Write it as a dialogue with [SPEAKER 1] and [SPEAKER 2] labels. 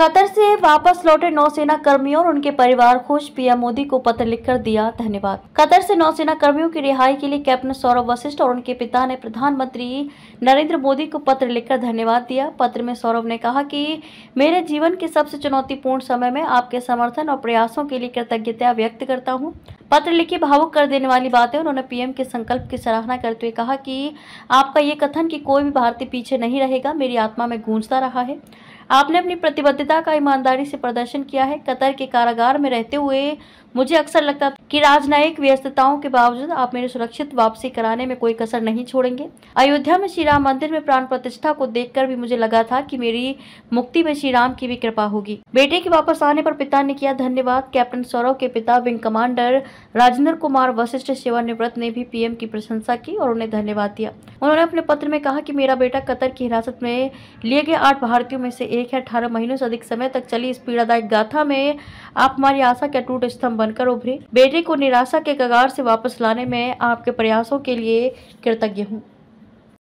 [SPEAKER 1] Qatar से वापस लौटे नौसेना कर्मियों और उनके परिवार खुश पीएम मोदी को पत्र लिखकर दिया धन्यवाद कतर से नौसेना कर्मियों की रिहाई के लिए कैप्टन सौरभ वशिष्ठ और उनके पिता ने प्रधानमंत्री नरेंद्र मोदी को पत्र लिखकर धन्यवाद दिया पत्र में सौरभ ने कहा कि मेरे जीवन के सबसे चुनौतीपूर्ण समय में आपके समर्थन और प्रयासों के लिए कृतज्ञता व्यक्त करता हूँ पत्र लिखे भावुक कर देने वाली बातें उन्होंने पीएम के संकल्प की सराहना करते हुए कहा कि आपका ये कथन कि कोई भी भारतीय पीछे नहीं रहेगा मेरी आत्मा में गूंजता रहा है आपने अपनी प्रतिबद्धता का ईमानदारी से प्रदर्शन किया है कतर के कारागार में रहते हुए मुझे अक्सर लगता था कि राजनयिक व्यस्तताओं के बावजूद आप मेरे सुरक्षित वापसी कराने में कोई कसर नहीं छोड़ेंगे अयोध्या में श्री राम मंदिर में प्राण प्रतिष्ठा को देखकर भी मुझे लगा था कि मेरी मुक्ति में श्री राम की भी कृपा होगी बेटे के वापस आने पर पिता ने किया धन्यवाद कैप्टन सौरव के पिता विंग कमांडर राजेंद्र कुमार वशिष्ठ सेवानिवृत्त ने भी पीएम की प्रशंसा की और उन्हें धन्यवाद दिया उन्होंने अपने पत्र में कहा कि मेरा बेटा कतर की हिरासत में लिए गए आठ भारतीयों में से एक या अठारह महीनों से अधिक समय तक चली इस पीड़ादायक गाथा में आप हमारी आशा के अटूट स्तंभ बनकर उभरे बेटे को निराशा के कगार से वापस लाने में आपके प्रयासों के लिए कृतज्ञ हूँ